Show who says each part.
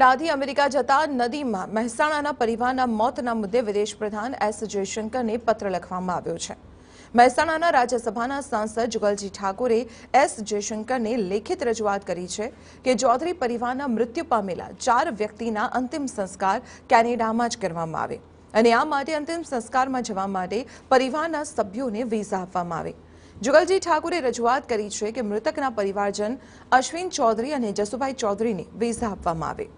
Speaker 1: Radhi America જતા નદીમાં મહેસાણાના પરિવારના મોતના મુદ્દે વિદેશ પ્રધાન એસ જયશંકરને પત્ર લખવામાં આવ્યો છે મહેસાણાના રાજ્યસભાના સાંસદ જુગલજી ઠાકોરે એસ જયશંકરને લેખિત રજૂઆત કરી છે કે ચૌધરી પરિવારના મૃત્યુ પામેલા ચાર વ્યક્તિના અંતિમ સંસ્કાર કેનેડામાં જ કરવામાં આવે અને આ માટે અંતિમ સંસ્કારમાં જવા માટે પરિવારના સભ્યોને વિઝા આપવામાં આવે જુગલજી ઠાકુરે રજૂઆત કરી છે કે મૃતકના પરિવારજન અશ્વિન ચૌધરી અને જસુભાઈ ચૌધરીને વિઝા આપવામાં આવે